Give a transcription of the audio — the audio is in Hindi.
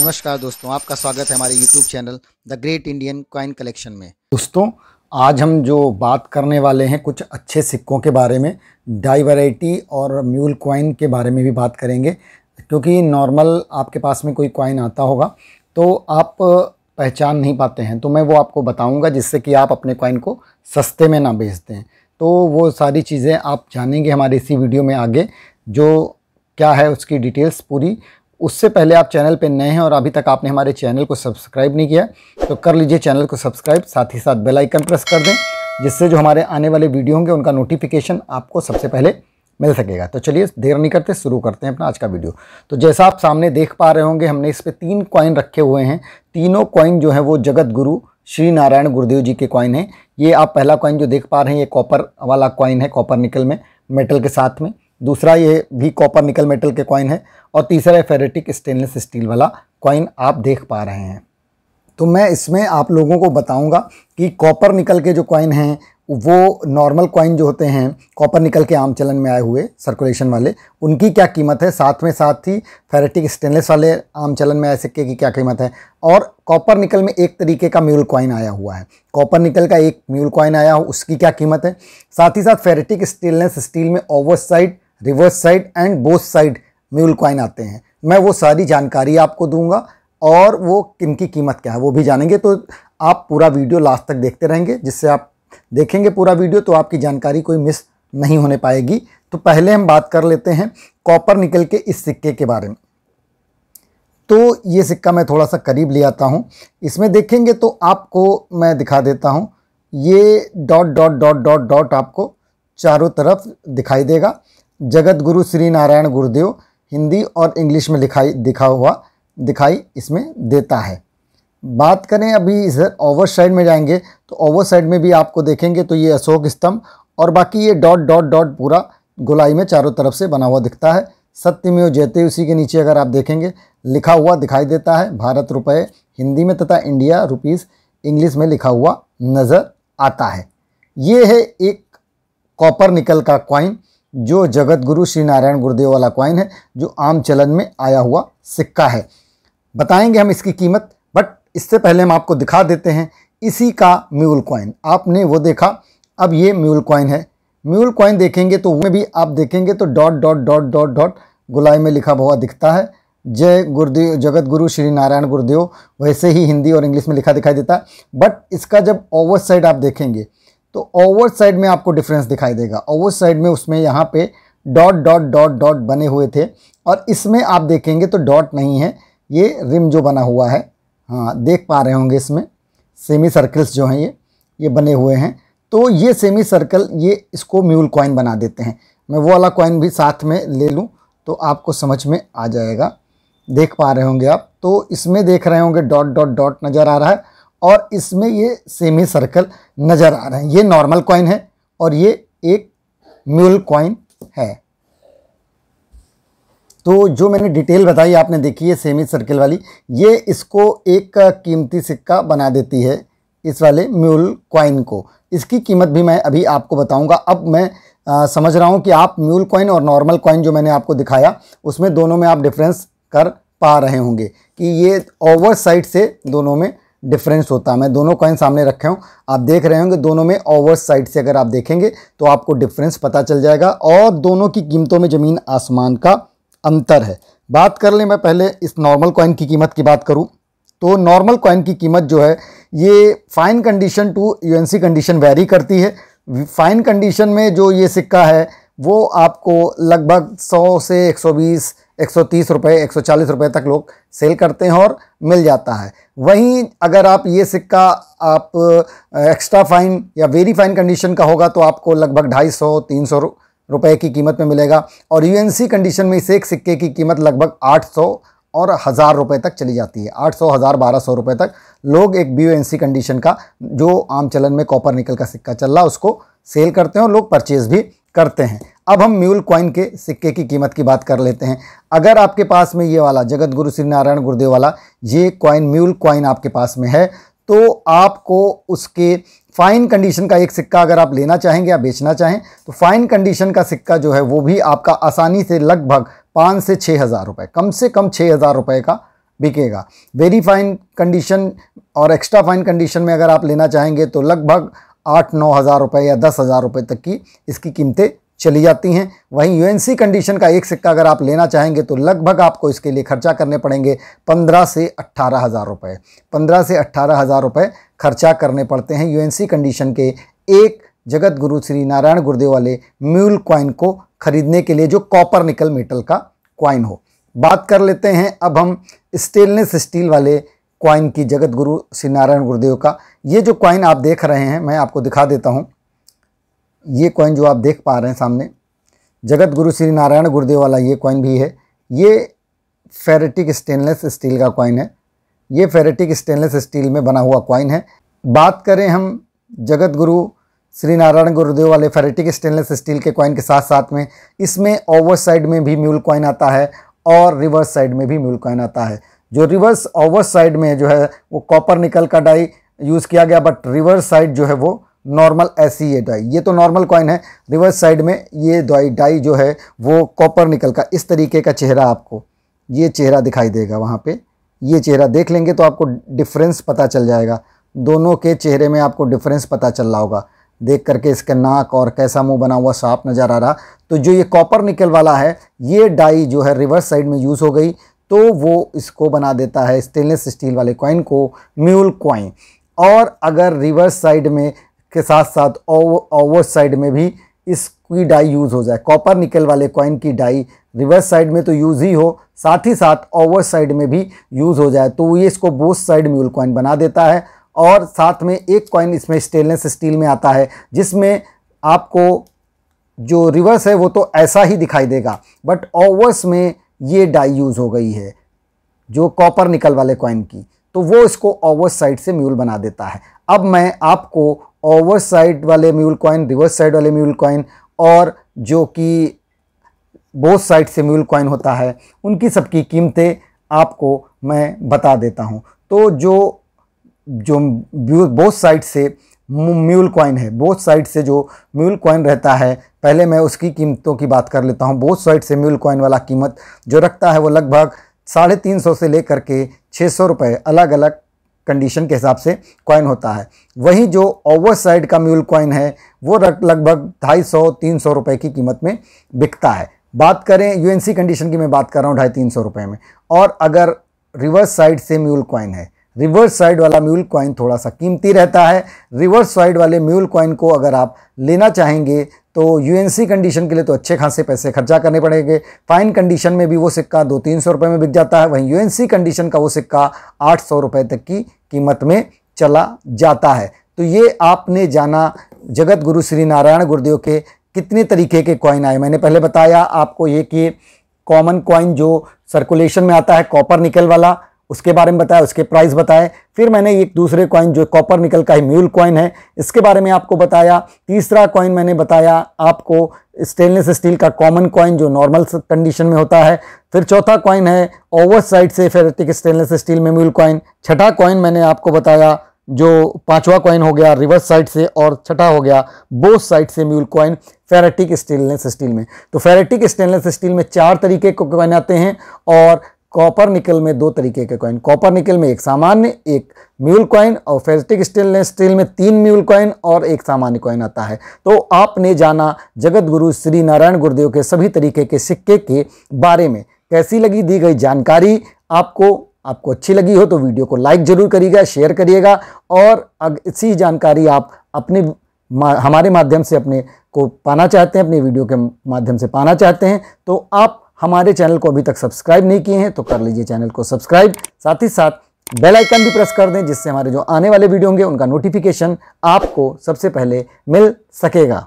नमस्कार दोस्तों आपका स्वागत है हमारे YouTube channel the great Indian coin collection में दोस्तों आज हम जो बात करने वाले हैं कुछ अच्छे सिक्कों के बारे में डाई वैरायटी और म्यूल कॉइन के बारे में भी बात करेंगे क्योंकि नॉर्मल आपके पास में कोई कॉइन आता होगा तो आप पहचान नहीं पाते हैं तो मैं वो आपको बताऊंगा जिससे कि आप अपने कॉइन को सस्ते में ना बेच दें तो वो सारी चीज़ें आप जानेंगे हमारे इसी वीडियो में आगे जो क्या है उसकी डिटेल्स पूरी उससे पहले आप चैनल पर नए हैं और अभी तक आपने हमारे चैनल को सब्सक्राइब नहीं किया तो कर लीजिए चैनल को सब्सक्राइब साथ ही साथ बेल आइकन प्रेस कर दें जिससे जो हमारे आने वाले वीडियो होंगे उनका नोटिफिकेशन आपको सबसे पहले मिल सकेगा तो चलिए देर नहीं करते शुरू करते हैं अपना आज का वीडियो तो जैसा आप सामने देख पा रहे होंगे हमने इस पर तीन कॉइन रखे हुए हैं तीनों कॉइन जो है वो जगत गुरु श्री नारायण गुरुदेव जी के कॉइन हैं ये आप पहला कॉइन जो देख पा रहे हैं ये कॉपर वाला कॉइन है कॉपर निकल में मेटल के साथ में दूसरा ये भी कॉपर निकल मेटल के कॉइन है और तीसरा है फेरेटिक स्टेनलेस स्टील वाला कॉइन आप देख पा रहे हैं तो मैं इसमें आप लोगों को बताऊंगा कि कॉपर निकल के जो कॉइन हैं वो नॉर्मल कॉइन जो होते हैं कॉपर निकल के आम चलन में आए हुए सर्कुलेशन वाले उनकी क्या कीमत है साथ में साथ ही फेरेटिक स्टेनलेस वाले आम चलन में आए सिक्के की क्या कीमत है और कॉपर निकल में एक तरीके का म्यूल कॉइन आया हुआ है कॉपर निकल का एक म्यूल कॉइन आया हो उसकी क्या कीमत है साथ ही साथ फेरेटिक स्टेनलेस स्टील में over side reverse side and both side mule coin आते हैं मैं वो सारी जानकारी आपको दूंगा और वो किन की कीमत क्या है वो भी जानेंगे तो आप पूरा वीडियो लास्ट तक देखते रहेंगे जिससे आप देखेंगे पूरा वीडियो तो आपकी जानकारी कोई मिस नहीं होने पाएगी तो पहले हम बात कर लेते हैं कॉपर निकल के इस सिक्के के बारे में तो ये सिक्का मैं थोड़ा सा करीब ले आता हूँ इसमें देखेंगे तो आपको मैं दिखा देता हूँ ये dot dot dot dot dot आपको चारों तरफ दिखाई देगा जगत गुरु श्री नारायण गुरुदेव हिंदी और इंग्लिश में लिखाई दिखा हुआ दिखाई इसमें देता है बात करें अभी इधर ओवर साइड में जाएंगे तो ओवर साइड में भी आपको देखेंगे तो ये अशोक स्तंभ और बाकी ये डॉट डॉट डॉट पूरा गुलाई में चारों तरफ से बना हुआ दिखता है सत्य में जयते उसी के नीचे अगर आप देखेंगे लिखा हुआ दिखाई देता है भारत रुपये हिंदी में तथा इंडिया रुपीज़ इंग्लिश में लिखा हुआ नज़र आता है ये है एक कॉपर निकल का क्वाइन जो जगत गुरु श्री नारायण गुरुदेव वाला क्वाइन है जो आम चलन में आया हुआ सिक्का है बताएंगे हम इसकी कीमत बट इससे पहले हम आपको दिखा देते हैं इसी का म्यूल क्वाइन आपने वो देखा अब ये म्यूल क्वाइन है म्यूल क्वाइन देखेंगे तो उसमें भी आप देखेंगे तो dot dot dot dot dot गुलाई में लिखा हुआ दिखता है जय गुरुदेव जगत गुरु श्री नारायण गुरुदेव वैसे ही हिंदी और इंग्लिश में लिखा दिखाई देता है बट इसका जब ओवर साइड आप देखेंगे तो ओवर साइड में आपको डिफरेंस दिखाई देगा ओवर साइड में उसमें यहाँ पे डॉट डॉट डॉट डॉट बने हुए थे और इसमें आप देखेंगे तो डॉट नहीं है ये रिम जो बना हुआ है हाँ देख पा रहे होंगे इसमें सेमी सर्कल्स जो हैं ये ये बने हुए हैं तो ये सेमी सर्कल ये इसको म्यूल कॉइन बना देते हैं मैं वो वाला कॉइन भी साथ में ले लूँ तो आपको समझ में आ जाएगा देख पा रहे होंगे आप तो इसमें देख रहे होंगे डॉट डॉट डॉट नज़र आ रहा है और इसमें ये सेमी सर्कल नज़र आ रहे हैं ये नॉर्मल कॉइन है और ये एक म्यूल कॉइन है तो जो मैंने डिटेल बताई आपने देखी है सेमी सर्कल वाली ये इसको एक कीमती सिक्का बना देती है इस वाले म्यूल कॉइन को इसकी कीमत भी मैं अभी आपको बताऊंगा अब मैं आ, समझ रहा हूं कि आप म्यूल कॉइन और नॉर्मल कॉइन जो मैंने आपको दिखाया उसमें दोनों में आप डिफरेंस कर पा रहे होंगे कि ये ओवर साइड से दोनों में डिफरेंस होता है मैं दोनों कॉइन सामने रखे हूँ आप देख रहे होंगे दोनों में ओवर साइड से अगर आप देखेंगे तो आपको डिफरेंस पता चल जाएगा और दोनों की कीमतों में ज़मीन आसमान का अंतर है बात कर लें मैं पहले इस नॉर्मल कॉइन की कीमत की बात करूँ तो नॉर्मल कॉइन की कीमत जो है ये fine condition to you condition vary करती है फाइन कंडीशन में जो ये सिक्का है वो आपको लगभग सौ से एक एक सौ तीस रुपये एक सौ चालीस रुपये तक लोग सेल करते हैं और मिल जाता है वहीं अगर आप ये सिक्का आप एक्स्ट्रा फाइन या वेरी फाइन कंडीशन का होगा तो आपको लगभग ढाई सौ तीन सौ रुपये की कीमत में मिलेगा और यूएनसी कंडीशन में इस एक सिक्के की कीमत लगभग आठ सौ और हज़ार रुपये तक चली जाती है आठ सौ हज़ार बारह सौ रुपये तक लोग एक बी कंडीशन का जो आम चलन में कॉपर निकल का सिक्का चल रहा उसको सेल करते हैं और लोग परचेज़ भी करते हैं अब हम म्यूल क्वाइन के सिक्के की कीमत की बात कर लेते हैं अगर आपके पास में ये वाला जगत गुरु श्री नारायण गुरुदेव वाला ये क्वाइन म्यूल क्वाइन आपके पास में है तो आपको उसके फाइन कंडीशन का एक सिक्का अगर आप लेना चाहेंगे या बेचना चाहें तो फाइन कंडीशन का सिक्का जो है वो भी आपका आसानी से लगभग पाँच से छः हज़ार रुपये कम से कम छः हज़ार रुपये का बिकेगा वेरी फाइन कंडीशन और एक्स्ट्रा फाइन कंडीशन में अगर आप लेना चाहेंगे तो लगभग आठ नौ हज़ार रुपये या दस हज़ार रुपये तक की इसकी कीमतें चली जाती हैं वहीं यूएनसी कंडीशन का एक सिक्का अगर आप लेना चाहेंगे तो लगभग आपको इसके लिए खर्चा करने पड़ेंगे पंद्रह से अट्ठारह हज़ार रुपये पंद्रह से अट्ठारह हज़ार रुपये खर्चा करने पड़ते हैं यूएनसी कंडीशन के एक जगत गुरु श्री नारायण गुरुदेव वाले म्यूल क्वाइन को खरीदने के लिए जो कॉपर निकल मेटल का क्वाइन हो बात कर लेते हैं अब हम स्टेनलेस स्टील वाले क्वाइन की जगत गुरु श्री नारायण गुरुदेव का ये जो क्वाइन आप देख रहे हैं मैं आपको दिखा देता हूँ ये कॉइन जो आप देख पा रहे हैं सामने जगत गुरु श्री नारायण गुरुदेव वाला ये कॉइन भी है ये फेरेटिक स्टेनलेस स्टील का कॉइन है ये फेरेटिक स्टेनलेस स्टील में बना हुआ कॉइन है बात करें हम जगत गुरु श्री नारायण गुरुदेव वाले फेरेटिक स्टेनलेस स्टील के कॉइन के साथ साथ में इसमें ओवर साइड में भी म्यूल कॉइन आता है और रिवर्स साइड में भी म्यूल कॉइन आता है जो रिवर्स ओवर साइड में जो है वो कॉपर निकल का डाई यूज़ किया गया बट रिवर्स साइड जो है वो नॉर्मल ऐसी ये डाई ये तो नॉर्मल कॉइन है रिवर्स साइड में ये डाई डाई जो है वो कॉपर निकल का इस तरीके का चेहरा आपको ये चेहरा दिखाई देगा वहाँ पे ये चेहरा देख लेंगे तो आपको डिफरेंस पता चल जाएगा दोनों के चेहरे में आपको डिफरेंस पता चल रहा होगा देख करके इसका नाक और कैसा मुंह बना हुआ साफ नज़र आ रहा तो जो ये कॉपर निकल वाला है ये डाई जो है रिवर्स साइड में यूज़ हो गई तो वो इसको बना देता है स्टेनलेस स्टील वाले कॉइन को म्यूल कॉइन और अगर रिवर्स साइड में के साथ साथ ओवर्स साइड में भी इसकी डाई यूज़ हो जाए कॉपर निकल वाले कॉइन की डाई रिवर्स साइड में तो यूज़ ही हो साथ ही साथ ओवर साइड में भी यूज़ हो जाए तो ये इसको बोथ साइड म्यूल कॉइन बना देता है और साथ में एक कॉइन इसमें स्टेनलेस स्टील में आता है जिसमें आपको जो रिवर्स है वो तो ऐसा ही दिखाई देगा बट ओवर्स में ये डाई यूज़ हो गई है जो कॉपर निकल वाले कॉइन की तो वो इसको ओवर साइड से म्यूल बना देता है अब मैं आपको ओवर साइड वाले म्यूल कॉइन रिवर्स साइड वाले म्यूल कॉइन और जो कि बोथ साइड से म्यूल कॉइन होता है उनकी सबकी कीमतें आपको मैं बता देता हूँ तो जो जो बोथ साइड से म्यूल कॉइन है बोथ साइड से जो म्यूल कॉइन रहता है पहले मैं उसकी कीमतों की बात कर लेता हूँ बोथ साइड से म्यूल कॉइन वाला कीमत जो रखता है वो लगभग साढ़े तीन सौ से लेकर के छः सौ रुपये अलग अलग कंडीशन के हिसाब से कॉइन होता है वहीं जो ओवर साइड का म्यूल कॉइन है वो लगभग ढाई सौ तीन सौ रुपये की कीमत में बिकता है बात करें यूएनसी कंडीशन की मैं बात कर रहा हूँ ढाई तीन सौ रुपये में और अगर रिवर्स साइड से म्यूल कॉइन है रिवर्स साइड वाला म्यूल कॉइन थोड़ा सा कीमती रहता है रिवर्स साइड वाले म्यूल कॉइन को अगर आप लेना चाहेंगे तो यू कंडीशन के लिए तो अच्छे खासे पैसे खर्चा करने पड़ेंगे फाइन कंडीशन में भी वो सिक्का दो तीन सौ रुपये में बिक जाता है वहीं यू कंडीशन का वो सिक्का आठ सौ रुपये तक की कीमत में चला जाता है तो ये आपने जाना जगत गुरु श्री नारायण गुरुदेव के कितने तरीके के कॉइन आए मैंने पहले बताया आपको ये कि कॉमन कॉइन जो सर्कुलेशन में आता है कॉपर निकल वाला उसके बारे में बताया उसके प्राइस बताए फिर मैंने एक दूसरे कॉइन जो कॉपर निकल का ही म्यूल कॉइन है इसके बारे में आपको बताया तीसरा कॉइन मैंने बताया आपको स्टेनलेस स्टील का कॉमन कॉइन जो नॉर्मल कंडीशन में होता है फिर चौथा कॉइन है ओवर साइड से फेरेटिक स्टेनलेस स्टील में म्यूल कॉइन छठा कॉइन मैंने आपको बताया जो पांचवा कॉइन हो गया रिवर्स साइड से और छठा हो गया बोथ साइड से mule coin ferritic stainless steel में तो फेरेटिक स्टेनलेस स्टील में चार तरीके के कॉइन आते हैं और कॉपर निकल में दो तरीके के कॉइन कॉपर निकल में एक सामान्य एक म्यूल कॉइन और फेल्टिक स्टेनलेस स्टील में तीन म्यूल कॉइन और एक सामान्य कॉइन आता है तो आपने जाना जगत गुरु श्री नारायण गुरुदेव के सभी तरीके के सिक्के के बारे में कैसी लगी दी गई जानकारी आपको आपको अच्छी लगी हो तो वीडियो को लाइक ज़रूर करिएगा शेयर करिएगा और इसी जानकारी आप अपने मा, हमारे माध्यम से अपने को पाना चाहते हैं अपने वीडियो के माध्यम से पाना चाहते हैं तो आप हमारे चैनल को अभी तक सब्सक्राइब नहीं किए हैं तो कर लीजिए चैनल को सब्सक्राइब साथ ही साथ बेल आइकन भी प्रेस कर दें जिससे हमारे जो आने वाले वीडियो होंगे उनका नोटिफिकेशन आपको सबसे पहले मिल सकेगा